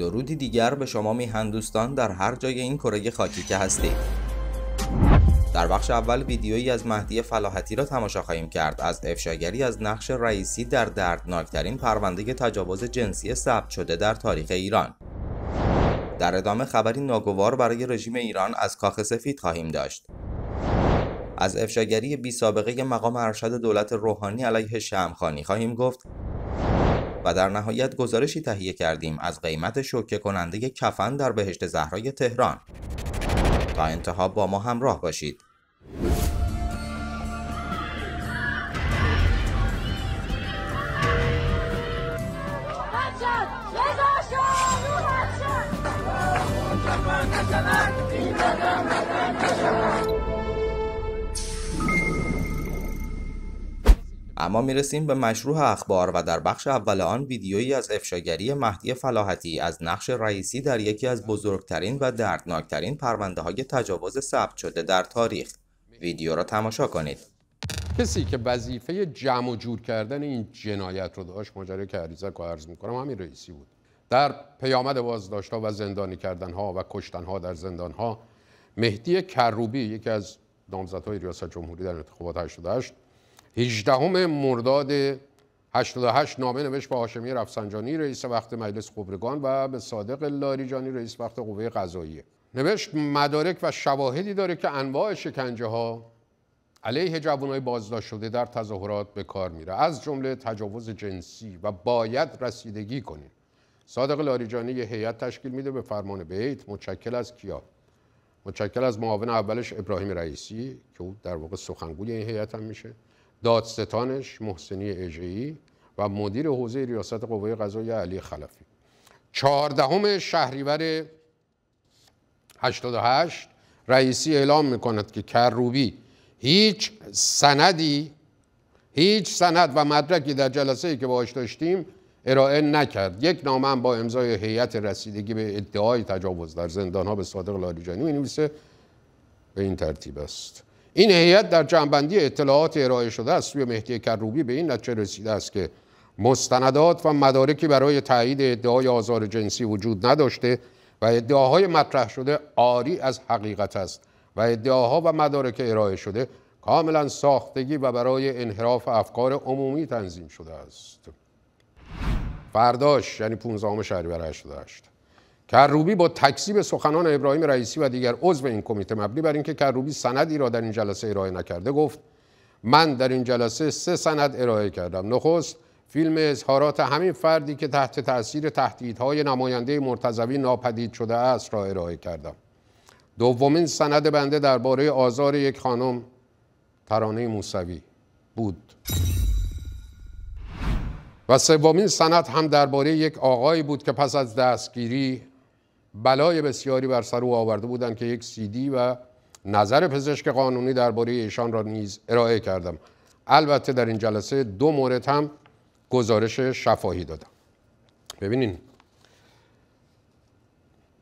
درودی دیگر به شما میهن دوستان در هر جای این کره خاکی که هستید در بخش اول ویدیویی از مهدی فلاحتی را تماشا خواهیم کرد از افشاگری از نقش رئیسی در دردناکترین پرونده تجاوز جنسی ثبت شده در تاریخ ایران در ادامه خبری ناگوار برای رژیم ایران از کاخ سفید خواهیم داشت از افشاگری بی سابقه مقام ارشد دولت روحانی علیه شمخانی خواهیم گفت و در نهایت گزارشی تهیه کردیم از قیمت شوکه کننده کفن در بهشت زهرای تهران تا انتها با ما همراه باشید اما میرسیم به مشروع اخبار و در بخش اول آن ویدیویی از افشاگری مهدی فلاحتی از نقش رئیسی در یکی از بزرگترین و دردناکترین پرونده های تجاوز ثبت شده در تاریخ ویدیو را تماشا کنید کسی که وظیفه جمع و جور کردن این جنایت رو داشت ماجرای که عریضه عرض میکنم همین رئیسی بود در پیامد ها و زندانی ها و کشتنها در زندانها مهدی کروبی یکی از نامزدهای ریاست جمهوری در انتخابات 88 18 مرداد 88 نامه نوشت به هاشمی رفسنجانی رئیس وقت مجلس خبرگان و به صادق لاریجانی رئیس وقت قوه قضاییه نوشت مدارک و شواهدی داره که انواع شکنجه ها علیه جوانای بازداشت شده در تظاهرات به کار میره از جمله تجاوز جنسی و باید رسیدگی کنیم صادق لاریجانی یه هیئت تشکیل میده به فرمان بیت متشکل از کیا متشکل از معاون اولش ابراهیم رئیسی که او در واقع سخنگوی این هیئت هم میشه دادستانش محسنی اجعی و مدیر حوزه ریاست قوه قضایی علی خلفی چهاردهم شهریور 88 رئیسی اعلام میکند که کروبی هیچ سندی هیچ سند و مدرکی در جلسه ای که باش داشتیم ارائه نکرد یک نامه با امضای هیئت رسیدگی به ادعای تجاوز در زندان ها به صادق لاریجانی می نویسه به این ترتیب است این هیئت در جنبندی اطلاعات ارائه شده از سوی مهدی کروبی به این نتیجه رسیده است که مستندات و مدارکی برای تایید ادعای آزار جنسی وجود نداشته و ادعاهای مطرح شده آری از حقیقت است و ادعاها و مدارک ارائه شده کاملا ساختگی و برای انحراف افکار عمومی تنظیم شده است فرداش یعنی 15 شهریور است. کروبی با تکذیب سخنان ابراهیم رئیسی و دیگر عضو این کمیته مبنی بر اینکه کروبی سندی را در این جلسه ارائه نکرده گفت من در این جلسه سه سند ارائه کردم نخست فیلم اظهارات همین فردی که تحت تاثیر تهدیدهای نماینده مرتضوی ناپدید شده است را ارائه کردم دومین سند بنده درباره آزار یک خانم ترانه موسوی بود و سومین سند هم درباره یک آقایی بود که پس از دستگیری بلای بسیاری بر سر او آورده بودند که یک سیدی و نظر پزشک قانونی درباره ایشان را نیز ارائه کردم البته در این جلسه دو مورد هم گزارش شفاهی دادم ببینین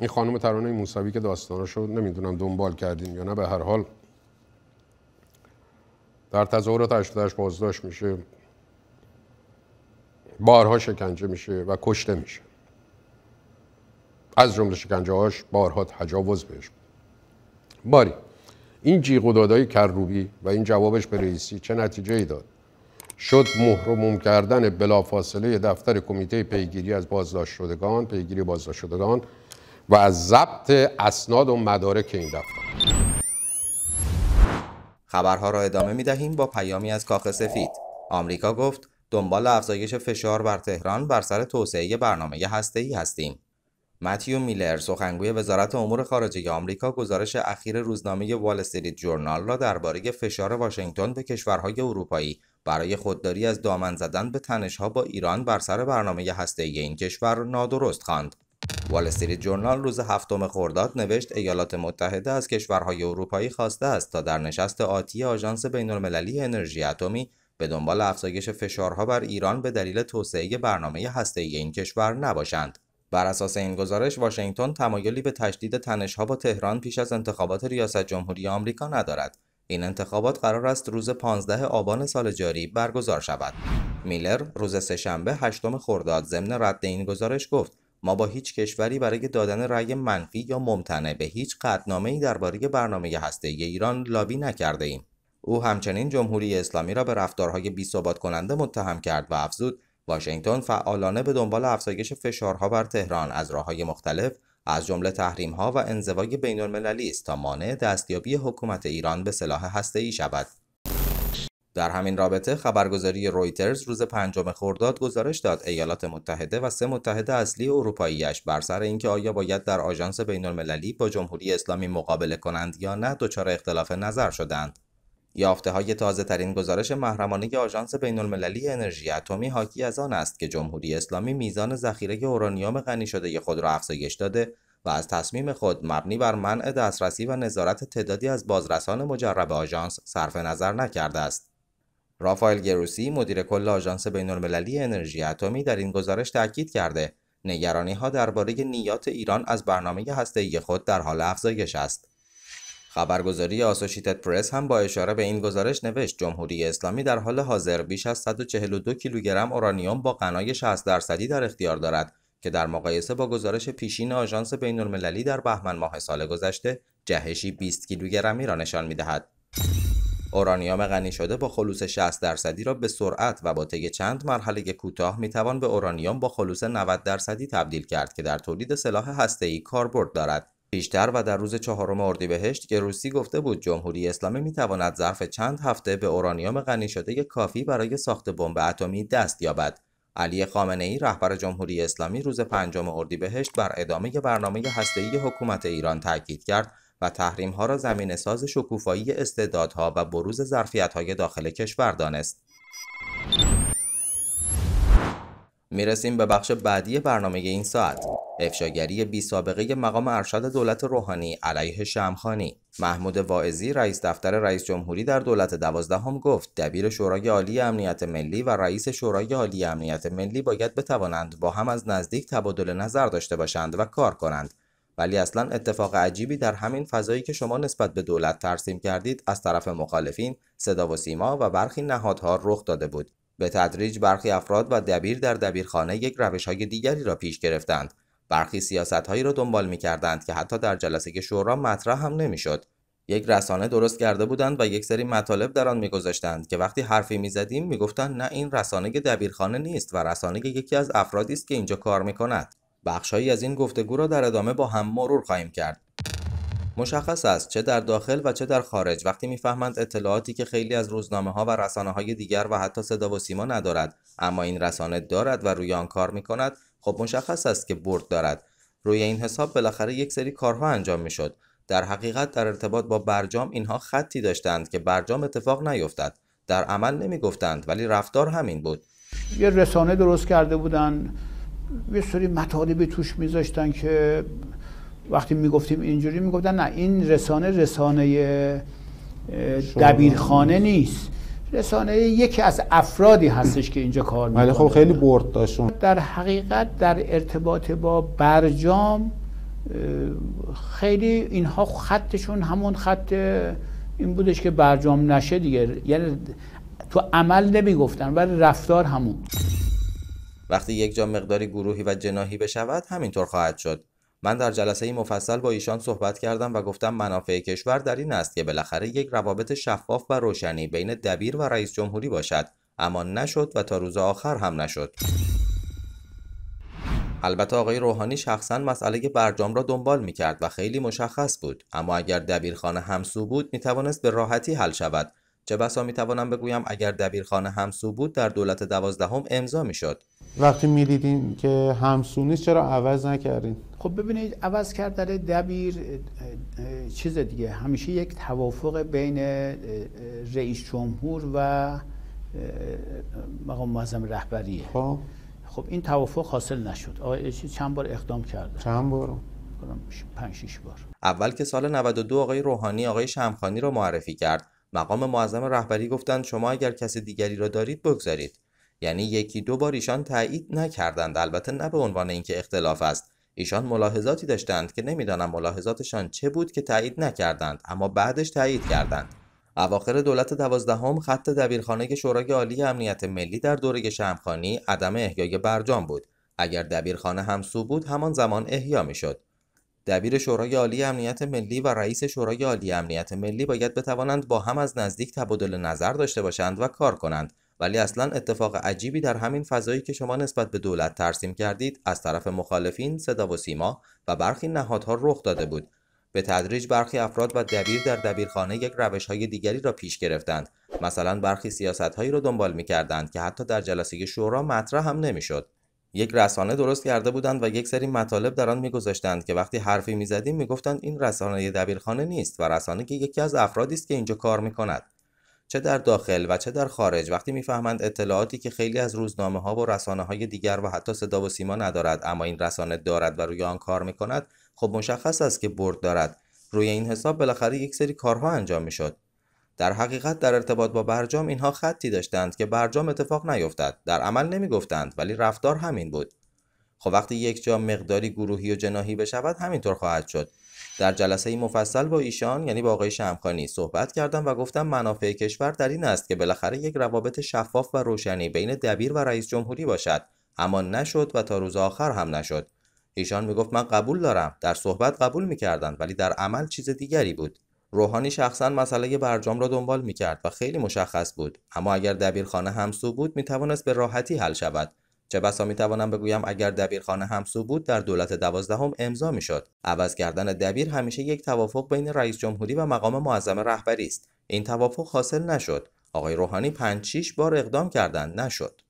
این خانم ترانه موسوی که رو نمیدونم دنبال کردین یا نه به هر حال در تظاهرات اشتداش بازداشت میشه بارها شکنجه میشه و کشته میشه از جمله شکنجه هاش بارها تجاوز بهش باری این جیغ و دادای کروبی و این جوابش به رئیسی چه نتیجه ای داد شد مهرموم کردن بلافاصله دفتر کمیته پیگیری از بازداشت شدگان پیگیری بازداشت شدگان و از ضبط اسناد و مدارک این دفتر خبرها را ادامه می دهیم با پیامی از کاخ سفید آمریکا گفت دنبال افزایش فشار بر تهران بر سر توسعه برنامه هسته‌ای هستیم متیو میلر سخنگوی وزارت امور خارجه آمریکا گزارش اخیر روزنامه وال استریت جورنال را درباره فشار واشنگتن به کشورهای اروپایی برای خودداری از دامن زدن به تنشها با ایران بر سر برنامه هسته‌ای این کشور نادرست خواند. وال استریت جورنال روز هفتم خرداد نوشت ایالات متحده از کشورهای اروپایی خواسته است تا در نشست آتی آژانس بینالمللی انرژی اتمی به دنبال افزایش فشارها بر ایران به دلیل توسعه برنامه هسته‌ای این کشور نباشند. بر اساس این گزارش واشنگتن تمایلی به تشدید تنشها با تهران پیش از انتخابات ریاست جمهوری آمریکا ندارد این انتخابات قرار است روز 15 آبان سال جاری برگزار شود میلر روز سهشنبه هشتم خرداد ضمن رد این گزارش گفت ما با هیچ کشوری برای دادن رأی منفی یا ممتنع به هیچ ای درباره برنامه هسته‌ای ایران لابی نکرده ایم. او همچنین جمهوری اسلامی را به رفتارهای بی کننده متهم کرد و افزود واشنگتن فعالانه به دنبال افزایش فشارها بر تهران از راههای مختلف از جمله تحریم‌ها و انزوای بین‌المللی است تا مانع دستیابی حکومت ایران به سلاح هسته‌ای شود. در همین رابطه خبرگزاری رویترز روز پنجم خرداد گزارش داد ایالات متحده و سه متحد اصلی اروپاییش بر سر اینکه آیا باید در آژانس بین‌المللی المللی با جمهوری اسلامی مقابله کنند یا نه دچار اختلاف نظر شدند. یافته های تازه ترین گزارش محرمانه آژانس بین المللی انرژی اتمی حاکی از آن است که جمهوری اسلامی میزان ذخیره اورانیوم غنی شده خود را افزایش داده و از تصمیم خود مبنی بر منع دسترسی و نظارت تعدادی از بازرسان مجرب آژانس صرف نظر نکرده است. رافائل گروسی مدیر کل آژانس المللی انرژی اتمی در این گزارش تاکید کرده نگرانی ها درباره نیات ایران از برنامه هسته‌ای خود در حال افزایش است. خبرگزاری آسوشیتد پرس هم با اشاره به این گزارش نوشت جمهوری اسلامی در حال حاضر بیش از 142 کیلوگرم اورانیوم با غنای 60 درصدی در اختیار دارد که در مقایسه با گزارش پیشین آژانس بین‌المللی در بهمن ماه سال گذشته جهشی 20 کیلوگرمی را نشان می‌دهد. اورانیوم غنی شده با خلوص 60 درصدی را به سرعت و با طی چند مرحله کوتاه میتوان به اورانیوم با خلوص 90 درصدی تبدیل کرد که در تولید سلاح هسته‌ای کاربرد دارد پیشتر و در روز چهارم اردیبهشت که روسی گفته بود جمهوری اسلامی میتواند ظرف چند هفته به اورانیوم غنی شده کافی برای ساخت بمب اتمی دست یابد علی خامنه ای رهبر جمهوری اسلامی روز پنجم اردیبهشت بر ادامه برنامه هسته‌ای حکومت ایران تاکید کرد و تحریم ها را زمین ساز شکوفایی استعدادها و بروز ظرفیت های داخل کشور دانست. میرسیم به بخش بعدی برنامه این ساعت. افشاگری بی سابقه مقام ارشد دولت روحانی علیه شمخانی محمود واعظی رئیس دفتر رئیس جمهوری در دولت دوازدهم گفت دبیر شورای عالی امنیت ملی و رئیس شورای عالی امنیت ملی باید بتوانند با هم از نزدیک تبادل نظر داشته باشند و کار کنند ولی اصلا اتفاق عجیبی در همین فضایی که شما نسبت به دولت ترسیم کردید از طرف مخالفین صدا و سیما و برخی نهادها رخ داده بود به تدریج برخی افراد و دبیر در دبیرخانه یک روش های دیگری را پیش گرفتند برخی سیاست هایی را دنبال می کردند که حتی در جلسه شورا مطرح هم نمیشد. یک رسانه درست کرده بودند و یک سری مطالب در آن میگذاشتند که وقتی حرفی میزدیم میگفتند نه این رسانه دبیرخانه نیست و رسانه یکی از افرادی است که اینجا کار میکند بخشهایی از این گفتگو را در ادامه با هم مرور خواهیم کرد مشخص است چه در داخل و چه در خارج وقتی میفهمند اطلاعاتی که خیلی از روزنامه ها و رسانه های دیگر و حتی صدا و سیما ندارد اما این رسانه دارد و روی آن کار میکند، خب مشخص است که برد دارد روی این حساب بالاخره یک سری کارها انجام میشد در حقیقت در ارتباط با برجام اینها خطی داشتند که برجام اتفاق نیفتد در عمل نمیگفتند ولی رفتار همین بود یه رسانه درست کرده بودن یه سری مطالبی توش میذاشتن که وقتی میگفتیم اینجوری میگفتن نه این رسانه رسانه دبیرخانه نیست رسانه یکی از افرادی هستش که اینجا کار میکنه بله، ولی خب خیلی برد داشتون در حقیقت در ارتباط با برجام خیلی اینها خطشون همون خط این بودش که برجام نشه دیگه یعنی تو عمل نمیگفتن ولی رفتار همون وقتی یک جا مقداری گروهی و جناهی بشود همینطور خواهد شد من در جلسه مفصل با ایشان صحبت کردم و گفتم منافع کشور در این است که بالاخره یک روابط شفاف و روشنی بین دبیر و رئیس جمهوری باشد اما نشد و تا روز آخر هم نشد البته آقای روحانی شخصا مسئله برجام را دنبال می کرد و خیلی مشخص بود اما اگر دبیرخانه همسو بود می توانست به راحتی حل شود چه بسا توانم بگویم اگر دبیرخانه همسو بود در دولت دوازدهم امضا میشد وقتی دیدین که همسو نیست چرا عوض نکردین خب ببینید عوض کرد در دبیر چیز دیگه همیشه یک توافق بین رئیس جمهور و مقام معظم رهبریه خب خب این توافق حاصل نشد آقای چند بار اقدام کرده چند بار پنج 5 بار اول که سال 92 آقای روحانی آقای شمخانی رو معرفی کرد مقام معظم رهبری گفتند شما اگر کس دیگری را دارید بگذارید یعنی یکی دو بار ایشان تایید نکردند البته نه به عنوان اینکه اختلاف است ایشان ملاحظاتی داشتند که نمیدانم ملاحظاتشان چه بود که تایید نکردند اما بعدش تایید کردند اواخر دولت دوازدهم خط دبیرخانه شورای عالی امنیت ملی در دوره شمخانی عدم احیای برجام بود اگر دبیرخانه همسو بود همان زمان احیا میشد دبیر شورای عالی امنیت ملی و رئیس شورای عالی امنیت ملی باید بتوانند با هم از نزدیک تبادل نظر داشته باشند و کار کنند ولی اصلا اتفاق عجیبی در همین فضایی که شما نسبت به دولت ترسیم کردید از طرف مخالفین صدا و سیما و برخی نهادها رخ داده بود به تدریج برخی افراد و دبیر در دبیرخانه یک روش های دیگری را پیش گرفتند مثلا برخی سیاست هایی را دنبال می کردند که حتی در جلسه شورا مطرح هم نمیشد یک رسانه درست کرده بودند و یک سری مطالب در آن میگذاشتند که وقتی حرفی میزدیم میگفتند این رسانه دبیرخانه نیست و رسانه که یکی از افرادی است که اینجا کار میکند چه در داخل و چه در خارج وقتی میفهمند اطلاعاتی که خیلی از روزنامه ها و رسانه های دیگر و حتی صدا و سیما ندارد اما این رسانه دارد و روی آن کار میکند خب مشخص است که برد دارد روی این حساب بالاخره یک سری کارها انجام میشد در حقیقت در ارتباط با برجام اینها خطی داشتند که برجام اتفاق نیفتد در عمل نمی گفتند ولی رفتار همین بود خب وقتی یک جا مقداری گروهی و جناهی بشود همینطور خواهد شد در جلسه مفصل با ایشان یعنی با آقای شمخانی صحبت کردم و گفتم منافع کشور در این است که بالاخره یک روابط شفاف و روشنی بین دبیر و رئیس جمهوری باشد اما نشد و تا روز آخر هم نشد ایشان میگفت من قبول دارم در صحبت قبول میکردند ولی در عمل چیز دیگری بود روحانی شخصا مسئله برجام را دنبال می کرد و خیلی مشخص بود اما اگر دبیرخانه همسو بود می توانست به راحتی حل شود چه بسا می توانم بگویم اگر دبیرخانه همسو بود در دولت دوازدهم امضا می شد عوض کردن دبیر همیشه یک توافق بین رئیس جمهوری و مقام معظم رهبری است این توافق حاصل نشد آقای روحانی 5 بار اقدام کردند نشد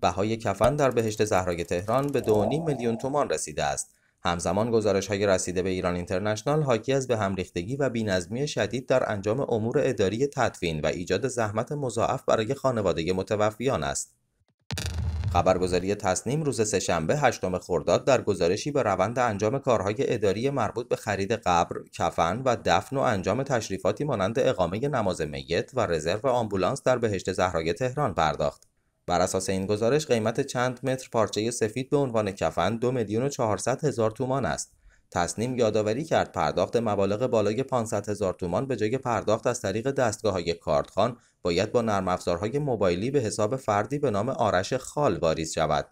بهای کفن در بهشت زهرای تهران به 2.5 میلیون تومان رسیده است همزمان گزارش های رسیده به ایران اینترنشنال حاکی از به همریختگی و بینظمی شدید در انجام امور اداری تدفین و ایجاد زحمت مضاعف برای خانواده متوفیان است. خبرگزاری تصنیم روز سهشنبه هشتم خرداد در گزارشی به روند انجام کارهای اداری مربوط به خرید قبر، کفن و دفن و انجام تشریفاتی مانند اقامه نماز میت و رزرو آمبولانس در بهشت زهرای تهران پرداخت. بر اساس این گزارش قیمت چند متر پارچه سفید به عنوان کفن دو میلیون و چهارصد هزار تومان است تصنیم یادآوری کرد پرداخت مبالغ بالای 500 هزار تومان به جای پرداخت از طریق دستگاه های کاردخان باید با نرم افزارهای موبایلی به حساب فردی به نام آرش خال واریز شود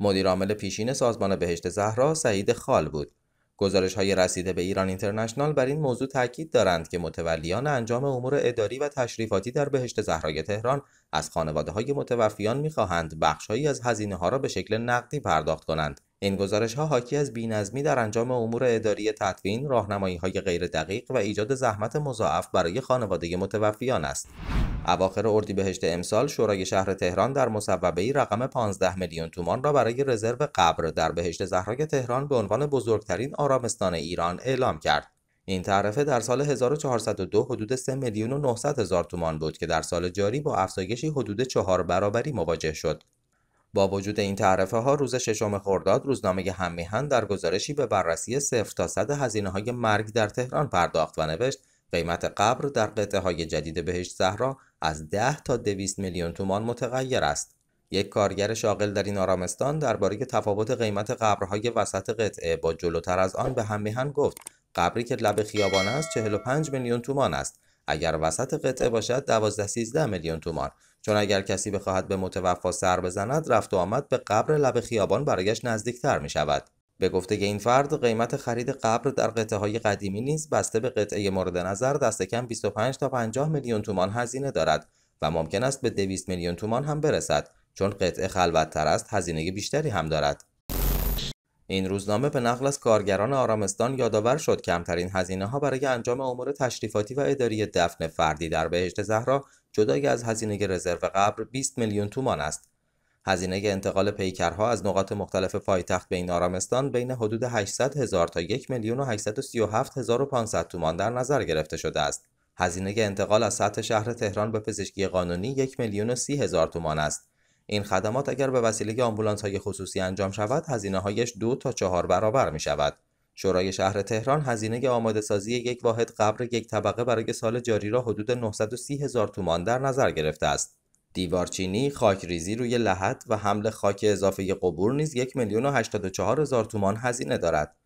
مدیرعامل پیشین سازمان بهشت زهرا سعید خال بود گزارش های رسیده به ایران اینترنشنال بر این موضوع تاکید دارند که متولیان انجام امور اداری و تشریفاتی در بهشت زهرای تهران از خانواده های متوفیان میخواهند بخشهایی از هزینه ها را به شکل نقدی پرداخت کنند این گزارش ها حاکی از بینظمی در انجام امور اداری تدوین، راهنمایی های غیر دقیق و ایجاد زحمت مضاعف برای خانواده متوفیان است. اواخر اردیبهشت امسال شورای شهر تهران در مصوبه رقم 15 میلیون تومان را برای رزرو قبر در بهشت زهرای تهران به عنوان بزرگترین آرامستان ایران اعلام کرد. این تعرفه در سال 1402 حدود 3 میلیون و 900 هزار تومان بود که در سال جاری با افزایشی حدود چهار برابری مواجه شد. با وجود این تعرفه ها روز ششم خرداد روزنامه هممیهن در گزارشی به بررسی صفر تا صد هزینه های مرگ در تهران پرداخت و نوشت قیمت قبر در قطعه های جدید بهشت زهرا از 10 تا 200 میلیون تومان متغیر است. یک کارگر شاغل در این آرامستان درباره تفاوت قیمت قبرهای وسط قطعه با جلوتر از آن به هممیهن گفت قبری که لب خیابان است 45 میلیون تومان است اگر وسط قطعه باشد 12 13 میلیون تومان چون اگر کسی بخواهد به متوفا سر بزند رفت و آمد به قبر لب خیابان برایش نزدیکتر می شود به گفته این فرد قیمت خرید قبر در قطعه های قدیمی نیز بسته به قطعه مورد نظر دست کم 25 تا 50 میلیون تومان هزینه دارد و ممکن است به 200 میلیون تومان هم برسد چون قطعه خلوتتر است هزینه بیشتری هم دارد این روزنامه به نقل از کارگران آرامستان یادآور شد کمترین هزینه ها برای انجام امور تشریفاتی و اداری دفن فردی در بهشت زهرا جدای از هزینه رزرو قبر 20 میلیون تومان است. هزینه انتقال پیکرها از نقاط مختلف پایتخت به این آرامستان بین حدود 800 هزار تا 1 میلیون و 837 هزار و 500 تومان در نظر گرفته شده است. هزینه انتقال از سطح شهر تهران به پزشکی قانونی 1 میلیون و 30 هزار تومان است. این خدمات اگر به وسیله آمبولانس های خصوصی انجام شود هزینه هایش دو تا چهار برابر می شود شورای شهر تهران هزینه آماده سازی یک واحد قبر یک طبقه برای سال جاری را حدود 930 هزار تومان در نظر گرفته است دیوارچینی، خاکریزی روی لحد و حمل خاک اضافه قبور نیز یک میلیون و هزار تومان هزینه دارد.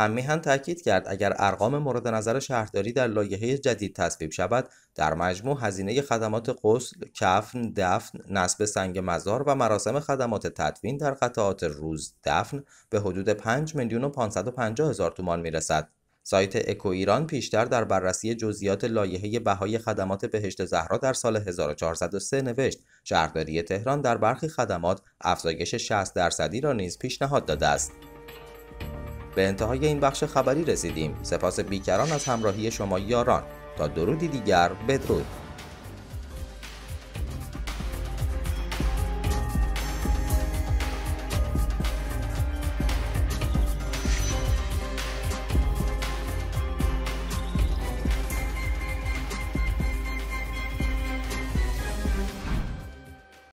هم تاکید کرد اگر ارقام مورد نظر شهرداری در لایحه جدید تصویب شود در مجموع هزینه خدمات غسل کفن دفن نصب سنگ مزار و مراسم خدمات تدوین در قطعات روز دفن به حدود 5 میلیون و 550 هزار تومان میرسد سایت اکو ایران پیشتر در بررسی جزئیات لایحه بهای خدمات بهشت زهرا در سال 1403 نوشت شهرداری تهران در برخی خدمات افزایش 60 درصدی را نیز پیشنهاد داده است به انتهای این بخش خبری رسیدیم سپاس بیکران از همراهی شما یاران تا درودی دیگر بدرود